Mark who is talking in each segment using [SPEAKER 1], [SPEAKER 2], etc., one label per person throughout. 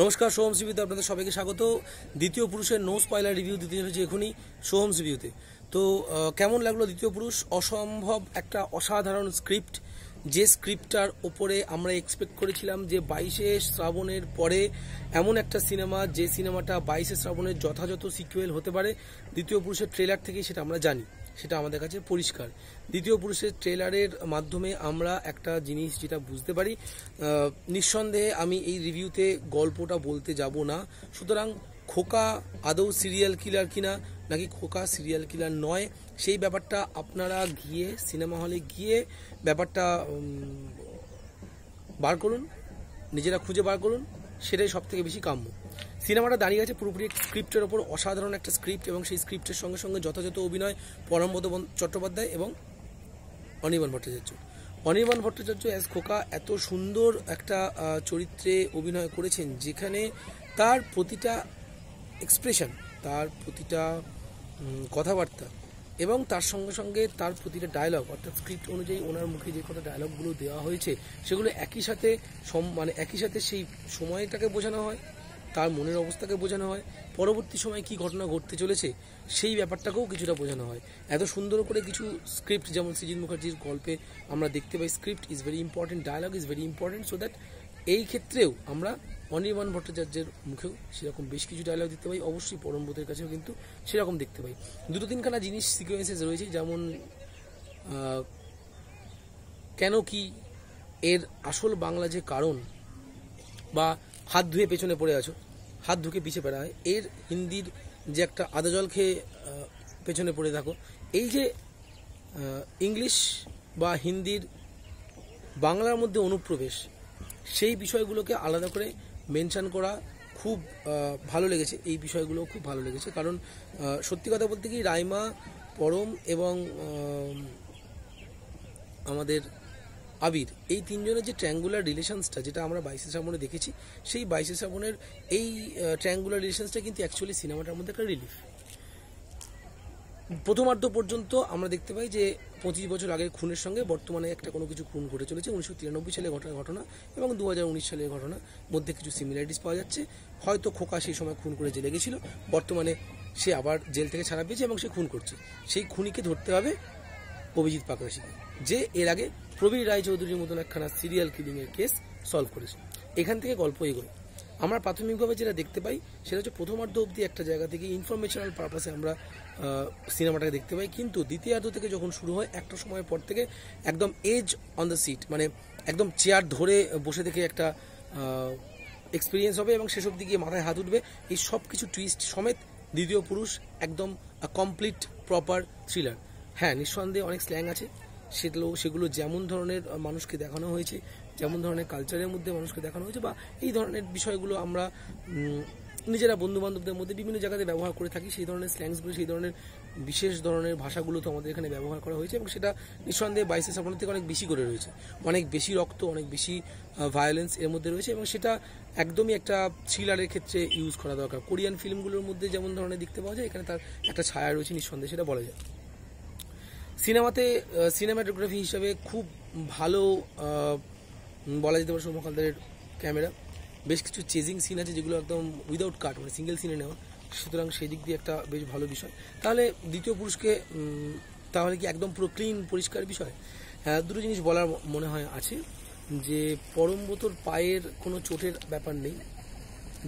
[SPEAKER 1] নমস্কার সোহম রিভিউতে আপনাদের সবাইকে স্বাগত দ্বিতীয় পুরুষের নো স্পয়লার রিভিউ দিতে হয়েছে এখনই সোহমস রিভিউতে তো কেমন লাগলো দ্বিতীয় পুরুষ অসম্ভব একটা অসাধারণ স্ক্রিপ্ট যে স্ক্রিপ্টটার ওপরে আমরা এক্সপেক্ট করেছিলাম যে বাইশে শ্রাবণের পরে এমন একটা সিনেমা যে সিনেমাটা বাইশে শ্রাবণের যথাযথ সিকুয়েল হতে পারে দ্বিতীয় পুরুষের ট্রেলার থেকে সেটা আমরা জানি সেটা আমাদের কাছে পরিষ্কার দ্বিতীয় পুরুষের ট্রেলারের মাধ্যমে আমরা একটা জিনিস যেটা বুঝতে পারি নিঃসন্দেহে আমি এই রিভিউতে গল্পটা বলতে যাব না সুতরাং খোকা আদৌ সিরিয়াল কিলার কিনা নাকি খোকা সিরিয়াল কিলার নয় সেই ব্যাপারটা আপনারা গিয়ে সিনেমা হলে গিয়ে ব্যাপারটা বার করুন নিজেরা খুঁজে বার করুন সেটাই সব থেকে বেশি কাম্য সিনেমাটা দাঁড়িয়ে আছে পুরোপুরি স্ক্রিপ্টের ওপর অসাধারণ একটা স্ক্রিপ্ট এবং সেই স্ক্রিপ্টের সঙ্গে সঙ্গে যথাযথ অভিনয় পরমবত চট্টোপাধ্যায় এবং অনির্বাণ ভট্টাচার্য অনির্বাণ ভট্টাচার্য অ্যাজ খোকা এত সুন্দর একটা চরিত্রে অভিনয় করেছেন যেখানে তার প্রতিটা এক্সপ্রেশন তার প্রতিটা কথাবার্তা এবং তার সঙ্গে সঙ্গে তার প্রতিটা ডায়লগ অর্থাৎ স্ক্রিপ্ট অনুযায়ী ওনার মুখে যে কথা ডায়লগগুলো দেওয়া হয়েছে সেগুলো একই সাথে মানে একই সাথে সেই সময়টাকে বোঝানো হয় তার মনের অবস্থাকে বোঝানো হয় পরবর্তী সময় কি ঘটনা ঘটতে চলেছে সেই ব্যাপারটাকেও কিছুটা বোঝানো হয় এত সুন্দর করে কিছু স্ক্রিপ্ট যেমন সৃজিত মুখার্জির গল্পে আমরা দেখতে পাই script is very important dialogue is very important so that এই ক্ষেত্রেও আমরা অনির্বাণ ভট্টাচার্যের মুখেও সেরকম বেশ কিছু ডায়লগ দেখতে পাই অবশ্যই পরমবোধের কাছেও কিন্তু সেরকম দেখতে পাই দুটো তিনখানা জিনিস সিকোয়েন্সেস রয়েছে যেমন কেন কি এর আসল বাংলা যে কারণ বা হাত ধুয়ে পেছনে পড়ে আছো হাত ধুকে পিছিয়ে পেড়া হয় এর হিন্দির যে একটা আদা জল খেয়ে পেছনে পড়ে থাকো এই যে ইংলিশ বা হিন্দির বাংলার মধ্যে অনুপ্রবেশ সেই বিষয়গুলোকে আলাদা করে মেনশান করা খুব ভালো লেগেছে এই বিষয়গুলো খুব ভালো লেগেছে কারণ সত্যি কথা বলতে কি রাইমা পরম এবং আমাদের আবির এই তিনজনের যে ট্র্যাঙ্গুলার রিলেশনসটা যেটা আমরা বাইশে শ্রাবণে দেখেছি সেই বাইশে শ্রাবণের এই ট্র্যাঙ্গুলার রিলেশনসটা কিন্তু অ্যাকচুয়ালি সিনেমাটার মধ্যে একটা রিলিফ প্রথমার্ধ পর্যন্ত আমরা দেখতে পাই যে পঁচিশ বছর আগের খুনের সঙ্গে বর্তমানে একটা কোনো কিছু খুন ঘটে চলেছে উনিশশো তিরানব্বই সালের ঘটনা ঘটনা এবং দু হাজার উনিশ সালের ঘটনা মধ্যে কিছু সিমিলারিটিস পাওয়া যাচ্ছে হয়তো খোকা সেই সময় খুন করে জেলে গেছিল বর্তমানে সে আবার জেল থেকে ছাড়া পেয়েছে এবং সে খুন করছে সেই খুনিকে ধরতে হবে অভিজিৎ পাকরেশি যে এর আগে প্রবীর রায়চৌধুরীর মতন একখানা সিরিয়াল কিলিংয়ের কেস সলভ করেছে এখান থেকে গল্প এগোয় আমরা প্রাথমিকভাবে যেটা দেখতে পাই সেটা হচ্ছে প্রথমার্ধ অবধি একটা জায়গা থেকে ইনফরমেশনাল পারপাসে আমরা সিনেমাটাকে দেখতে পাই কিন্তু দ্বিতীয়ার্ধ থেকে যখন শুরু হয় একটা সময়ের পর থেকে একদম এজ অন দ্য সিট মানে একদম চেয়ার ধরে বসে থেকে একটা এক্সপিরিয়েন্স হবে এবং সেসব দিকে মাথায় হাত উঠবে এই সব কিছু টুইস্ট সমেত দ্বিতীয় পুরুষ একদম কমপ্লিট প্রপার থ্রিলার হ্যাঁ নিঃসন্দেহে অনেক স্ল্যাং আছে সেগুলো সেগুলো যেমন ধরনের মানুষকে দেখানো হয়েছে যেমন ধরনের কালচারের মধ্যে মানুষকে দেখানো হয়েছে বা এই ধরনের বিষয়গুলো আমরা নিজেরা বন্ধু বান্ধবদের মধ্যে বিভিন্ন জায়গাতে ব্যবহার করে থাকি সেই ধরনের স্ল্যাংসগুলো সেই ধরনের বিশেষ ধরনের ভাষাগুলো তো আমাদের এখানে ব্যবহার করা হয়েছে এবং সেটা নিঃসন্দেহে বাইশে সাপনের থেকে অনেক বেশি করে রয়েছে অনেক বেশি রক্ত অনেক বেশি ভায়োলেন্স এর মধ্যে রয়েছে এবং সেটা একদমই একটা থ্রিলারের ক্ষেত্রে ইউজ করা দরকার কোরিয়ান ফিল্মগুলোর মধ্যে যেমন ধরনের দেখতে পাওয়া যায় এখানে তার একটা ছায়া রয়েছে নিঃসন্দেহে সেটা বলা যায় সিনেমাতে সিনেমাটোগ্রাফি হিসাবে খুব ভালো বলা যেতে পারে সৌম্যকালদারের ক্যামেরা বেশ কিছু চেজিং সিন আছে যেগুলো একদম উইদাউট কাট মানে সিঙ্গেল সিনে নেওয়া সুতরাং সেই দিক দিয়ে একটা বেশ ভালো বিষয় তাহলে দ্বিতীয় পুরুষকে তাহলে কি একদম পুরো ক্লিন পরিষ্কার বিষয় হ্যাঁ দুটো জিনিস বলার মনে হয় আছে যে পরমব্রতর পায়ের কোনো চোটের ব্যাপার নেই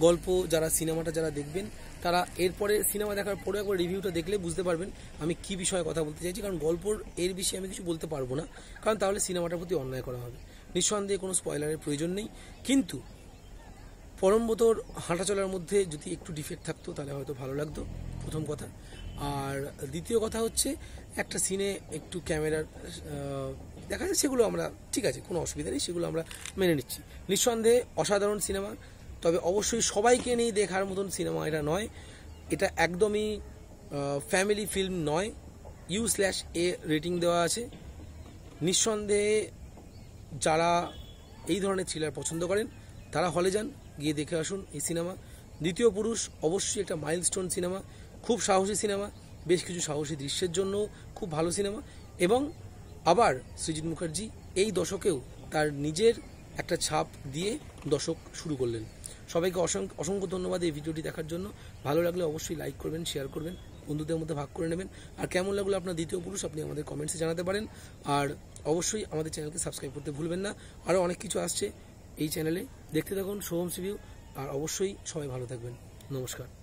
[SPEAKER 1] গল্প যারা সিনেমাটা যারা দেখবেন তারা এরপরে সিনেমা দেখার পরে একবার রিভিউটা দেখলে বুঝতে পারবেন আমি কি বিষয়ে কথা বলতে চাইছি কারণ গল্পর এর বিষয়ে আমি কিছু বলতে পারবো না কারণ তাহলে সিনেমাটার প্রতি অন্যায় করা হবে নিঃসন্দেহে কোনো স্পয়লারের প্রয়োজন নেই কিন্তু হাঁটা হাঁটাচলার মধ্যে যদি একটু ডিফেক্ট থাকতো তাহলে হয়তো ভালো লাগতো প্রথম কথা আর দ্বিতীয় কথা হচ্ছে একটা সিনে একটু ক্যামেরার দেখা যায় সেগুলো আমরা ঠিক আছে কোনো অসুবিধা নেই সেগুলো আমরা মেনে নিচ্ছি নিঃসন্দেহে অসাধারণ সিনেমা তবে অবশ্যই সবাইকে নিয়ে দেখার মতন সিনেমা এটা নয় এটা একদমই ফ্যামিলি ফিল্ম নয় ইউ স্ল্যাশ এ রেটিং দেওয়া আছে নিঃসন্দেহে যারা এই ধরনের থ্রিলার পছন্দ করেন তারা হলে যান গিয়ে দেখে আসুন এই সিনেমা দ্বিতীয় পুরুষ অবশ্যই একটা মাইলস্টোন সিনেমা খুব সাহসী সিনেমা বেশ কিছু সাহসী দৃশ্যের জন্য খুব ভালো সিনেমা এবং আবার সৃজিৎ মুখার্জি এই দশকেও তার নিজের একটা ছাপ দিয়ে দশক শুরু করলেন সবাইকে অসংখ্য অসংখ্য ধন্যবাদ এই ভিডিওটি দেখার জন্য ভালো লাগলে অবশ্যই লাইক করবেন শেয়ার করবেন বন্ধুদের মধ্যে ভাগ করে নেবেন আর কেমন লাগলো আপনার দ্বিতীয় পুরুষ আপনি আমাদের কমেন্টসে জানাতে পারেন আর অবশ্যই আমাদের চ্যানেলকে সাবস্ক্রাইব করতে ভুলবেন না আরও অনেক কিছু আসছে এই চ্যানেলে দেখতে থাকুন সোহম সিভিউ আর অবশ্যই সবাই ভালো থাকবেন নমস্কার